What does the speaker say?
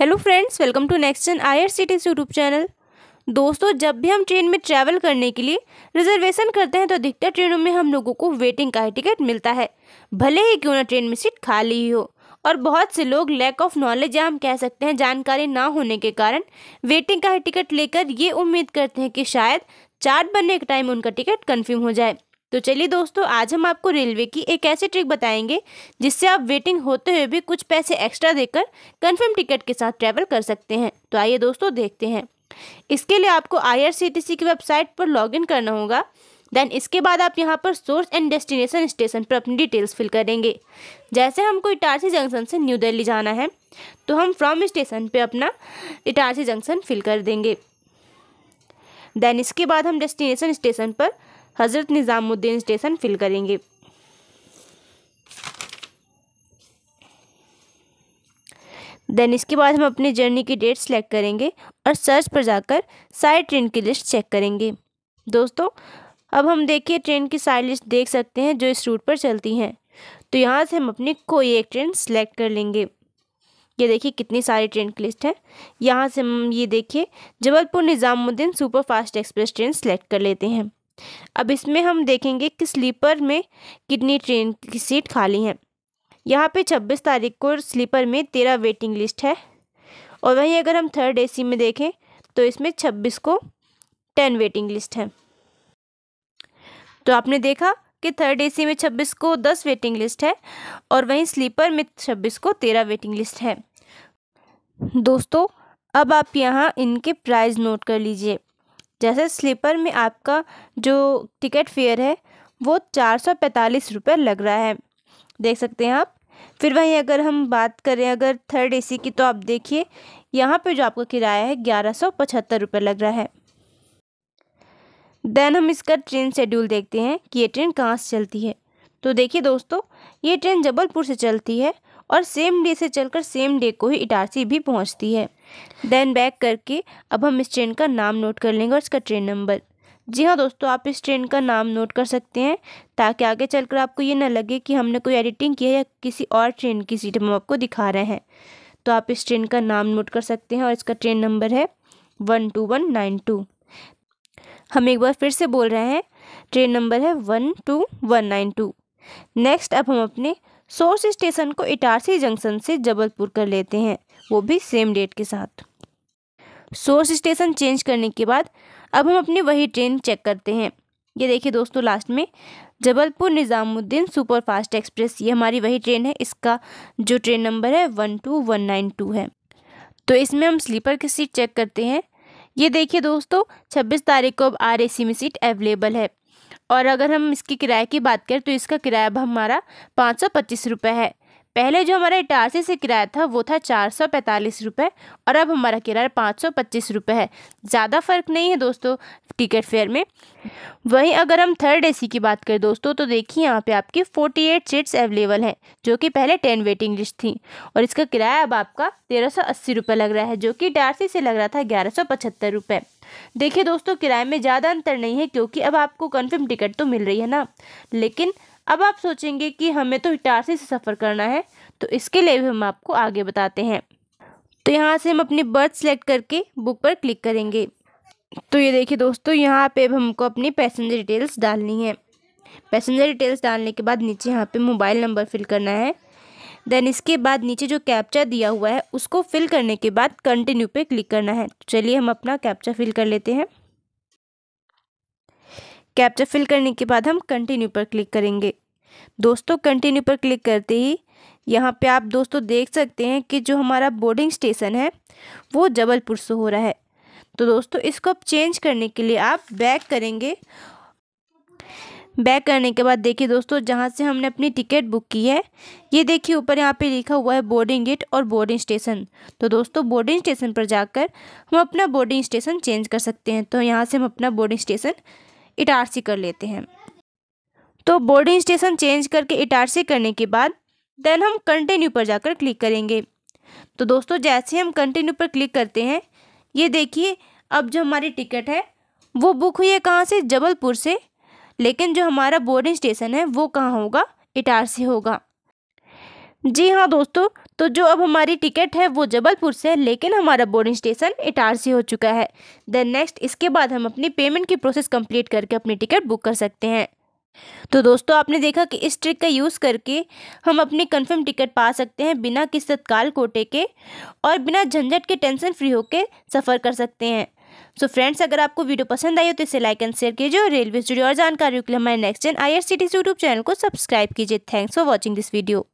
hello friends welcome to next Jan I R C T YouTube channel दोस्तों जब भी हम ट्रेन में ट्रैवल करने के लिए रिजर्वेशन करते हैं तो अधिकतर ट्रेनों में हम लोगों को वेटिंग का ही टिकट मिलता है भले ही क्यों ना ट्रेन में सीट खाली ही हो और बहुत से लोग लैक ऑफ नॉलेज या हम कह सकते हैं जानकारी ना होने के कारण वेटिंग का ही टिकट लेकर ये उम्मीद करते हैं कि शायद चार्ट बनने के टाइम उनका टिकट कन्फर्म हो जाए तो चलिए दोस्तों आज हम आपको रेलवे की एक ऐसी ट्रिक बताएंगे जिससे आप वेटिंग होते हुए भी कुछ पैसे एक्स्ट्रा देकर कंफर्म टिकट के साथ ट्रैवल कर सकते हैं तो आइए दोस्तों देखते हैं इसके लिए आपको आईआरसीटीसी की वेबसाइट पर लॉगिन करना होगा देन इसके बाद आप यहाँ पर सोर्स एंड डेस्टिनेशन स्टेशन पर अपनी डिटेल्स फिल करेंगे जैसे हमको इटारसी जंक्शन से न्यू दिल्ली जाना है तो हम फ्रॉम स्टेशन पर अपना इटारसी जंक्शन फिल कर देंगे देन इसके बाद हम डेस्टिनेशन स्टेशन पर हज़रत निज़ामुद्दीन स्टेशन फिल करेंगे देन इसके बाद हम अपनी जर्नी की डेट सेलेक्ट करेंगे और सर्च पर जाकर सारी ट्रेन की लिस्ट चेक करेंगे दोस्तों अब हम देखिए ट्रेन की सारी लिस्ट देख सकते हैं जो इस रूट पर चलती हैं तो यहाँ से हम अपनी कोई एक ट्रेन सेलेक्ट कर लेंगे ये देखिए कितनी सारी ट्रेन की लिस्ट है यहाँ से हम ये देखिए Jabalpur Nizamuddin superfast express train select कर लेते हैं अब इसमें हम देखेंगे कि स्लीपर में कितनी ट्रेन की सीट खाली हैं यहाँ पे 26 तारीख को स्लीपर में तेरह वेटिंग लिस्ट है और वहीं अगर हम थर्ड एसी में देखें तो इसमें 26 को टेन वेटिंग लिस्ट है तो आपने देखा कि थर्ड एसी में 26 को 10 वेटिंग लिस्ट है और वहीं स्लीपर में 26 को 13 वेटिंग लिस्ट है दोस्तों अब आप यहाँ इनके प्राइस नोट कर लीजिए जैसे स्लीपर में आपका जो टिकट फेयर है वो चार सौ पैंतालीस रुपये लग रहा है देख सकते हैं आप फिर वहीं अगर हम बात करें अगर थर्ड एसी की तो आप देखिए यहाँ पे जो आपका किराया है ग्यारह सौ पचहत्तर रुपये लग रहा है देन हम इसका ट्रेन शेड्यूल देखते हैं कि ये ट्रेन कहाँ से चलती है तो देखिए दोस्तों ये ट्रेन जबलपुर से चलती है और सेम डे से चलकर सेम डे को ही इटारसी भी पहुंचती है देन बैक करके अब हम इस ट्रेन का नाम नोट कर लेंगे और इसका ट्रेन नंबर जी हाँ दोस्तों आप इस ट्रेन का नाम नोट कर सकते हैं ताकि आगे चलकर आपको ये ना लगे कि हमने कोई एडिटिंग किया है या किसी और ट्रेन की सीट हम आपको दिखा रहे हैं तो आप इस ट्रेन का नाम नोट कर सकते हैं और इसका ट्रेन नंबर है one two one nine two हम एक बार फिर से बोल रहे हैं ट्रेन नंबर है one two one nine two next अब हम अपने सोर्स स्टेशन को इटारसी जंक्शन से जबलपुर कर लेते हैं वो भी सेम डेट के साथ सोर्स स्टेशन चेंज करने के बाद अब हम अपनी वही ट्रेन चेक करते हैं ये देखिए दोस्तों लास्ट में जबलपुर निज़ामुद्दीन सुपरफास्ट एक्सप्रेस ये हमारी वही ट्रेन है इसका जो ट्रेन नंबर है one two one nine two है तो इसमें हम स्लीपर की सीट चेक करते हैं ये देखिए दोस्तों छब्बीस तारीख को अब आर में सीट अवेलेबल है और अगर हम इसके किराए की बात करें तो इसका किराया अब हमारा पाँच सौ पच्चीस रुपये है पहले जो हमारा इटारसी से किराया था वो था चार सौ पैंतालीस रुपये और अब हमारा किराया पाँच सौ पच्चीस रुपये है ज़्यादा फ़र्क नहीं है दोस्तों टिकट फेयर में वहीं अगर हम थर्ड एसी की बात करें दोस्तों तो देखिए यहाँ पे आपकी फोर्टी एट सीट्स अवेलेबल हैं जो कि पहले टेन वेटिंग लिस्ट थी और इसका किराया अब आपका तेरह सौ अस्सी रुपये लग रहा है जो कि इटारसी से लग रहा था ग्यारह सौ पचहत्तर रुपये देखिए दोस्तों किराए में ज़्यादा अंतर नहीं है क्योंकि अब आपको कन्फर्म टिकट तो मिल रही है ना लेकिन अब आप सोचेंगे कि हमें तो इटारसी से सफ़र करना है तो इसके लिए भी हम आपको आगे बताते हैं तो यहाँ से हम अपनी बर्थ सेलेक्ट करके बुक पर क्लिक करेंगे तो ये देखिए दोस्तों यहाँ पे अब हमको अपनी पैसेंजर डिटेल्स डालनी है पैसेंजर डिटेल्स डालने के बाद नीचे यहाँ पे मोबाइल नंबर फिल करना है देन इसके बाद नीचे जो कैप्चा दिया हुआ है उसको फिल करने के बाद कंटिन्यू पे क्लिक करना है चलिए हम अपना कैप्चा फिल कर लेते हैं कैप्चा फिल करने के बाद हम कंटिन्यू पर क्लिक करेंगे दोस्तों कंटिन्यू पर क्लिक करते ही यहाँ पे आप दोस्तों देख सकते हैं कि जो हमारा बोर्डिंग स्टेशन है वो जबलपुर से हो रहा है तो दोस्तों इसको अब चेंज करने के लिए आप बैक करेंगे बैक करने के बाद देखिए दोस्तों जहाँ से हमने अपनी टिकट बुक की है ये देखिए ऊपर यहाँ पे लिखा हुआ है बोर्डिंग गेट और बोर्डिंग स्टेशन तो दोस्तों बोर्डिंग स्टेशन पर जाकर हम अपना बोर्डिंग स्टेशन चेंज कर सकते हैं तो यहाँ से हम अपना बोर्डिंग स्टेशन इटारसी कर लेते हैं तो बोर्डिंग स्टेशन चेंज करके इटारसी करने के बाद देन हम कंटिन्यू पर जाकर क्लिक करेंगे तो दोस्तों जैसे हम कंटिन्यू पर क्लिक करते हैं ये देखिए अब जो हमारी टिकट है वो बुक हुई है कहाँ से जबलपुर से लेकिन जो हमारा बोर्डिंग स्टेशन है वो कहाँ होगा इटारसी होगा जी हाँ दोस्तों तो जो अब हमारी टिकट है वो जबलपुर से है लेकिन हमारा बोर्डिंग स्टेशन इटारसी हो चुका है देन नेक्स्ट इसके बाद हम अपनी पेमेंट की प्रोसेस कंप्लीट करके अपनी टिकट बुक कर सकते हैं तो दोस्तों आपने देखा कि इस ट्रिक का यूज़ करके हम अपनी कंफर्म टिकट पा सकते हैं बिना किस तत्काल कोटे के और बिना झंझट के टेंशन फ्री होकर सफ़र कर सकते हैं सो so फ्रेंड्स अगर आपको वीडियो पसंद आई हो तो इसे लाइक एंड शेयर कीजिए और रेलवे से जुड़ी और जानकारियों के लिए हमारे next Jan I YouTube channel को सब्सक्राइब कीजिए thanks for watching this video